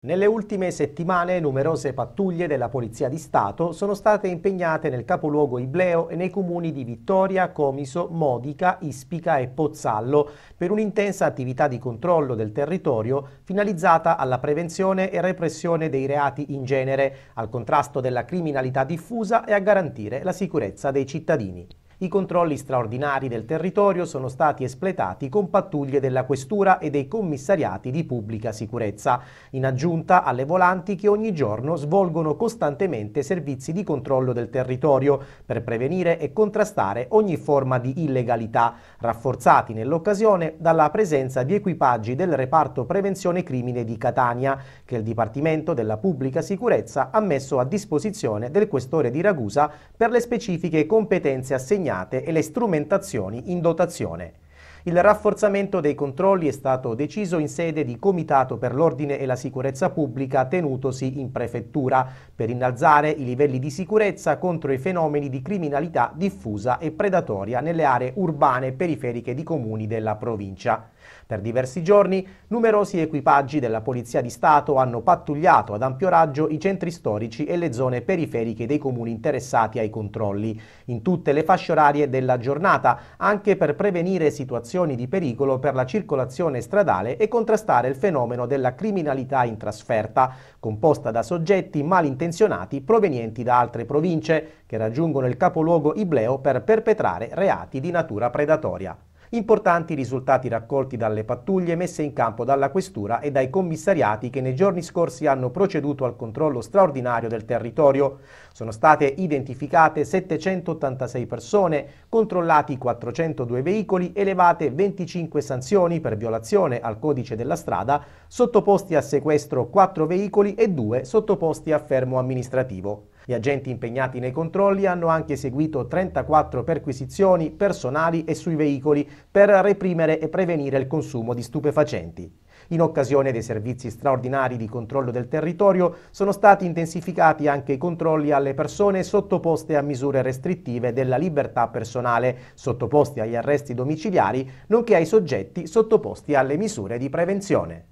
Nelle ultime settimane numerose pattuglie della Polizia di Stato sono state impegnate nel capoluogo Ibleo e nei comuni di Vittoria, Comiso, Modica, Ispica e Pozzallo per un'intensa attività di controllo del territorio finalizzata alla prevenzione e repressione dei reati in genere, al contrasto della criminalità diffusa e a garantire la sicurezza dei cittadini. I controlli straordinari del territorio sono stati espletati con pattuglie della Questura e dei commissariati di pubblica sicurezza, in aggiunta alle volanti che ogni giorno svolgono costantemente servizi di controllo del territorio per prevenire e contrastare ogni forma di illegalità, rafforzati nell'occasione dalla presenza di equipaggi del reparto prevenzione crimine di Catania, che il Dipartimento della Pubblica Sicurezza ha messo a disposizione del questore di Ragusa per le specifiche competenze assegnate assegnate e le strumentazioni in dotazione. Il rafforzamento dei controlli è stato deciso in sede di Comitato per l'Ordine e la Sicurezza Pubblica tenutosi in prefettura per innalzare i livelli di sicurezza contro i fenomeni di criminalità diffusa e predatoria nelle aree urbane e periferiche di comuni della provincia. Per diversi giorni numerosi equipaggi della Polizia di Stato hanno pattugliato ad ampio raggio i centri storici e le zone periferiche dei comuni interessati ai controlli, in tutte le fasce orarie della giornata, anche per prevenire situazioni situazioni di pericolo per la circolazione stradale e contrastare il fenomeno della criminalità in trasferta, composta da soggetti malintenzionati provenienti da altre province, che raggiungono il capoluogo Ibleo per perpetrare reati di natura predatoria. Importanti risultati raccolti dalle pattuglie messe in campo dalla Questura e dai commissariati che nei giorni scorsi hanno proceduto al controllo straordinario del territorio. Sono state identificate 786 persone, controllati 402 veicoli, elevate 25 sanzioni per violazione al codice della strada, sottoposti a sequestro 4 veicoli e 2 sottoposti a fermo amministrativo. Gli agenti impegnati nei controlli hanno anche eseguito 34 perquisizioni personali e sui veicoli per reprimere e prevenire il consumo di stupefacenti. In occasione dei servizi straordinari di controllo del territorio sono stati intensificati anche i controlli alle persone sottoposte a misure restrittive della libertà personale, sottoposti agli arresti domiciliari, nonché ai soggetti sottoposti alle misure di prevenzione.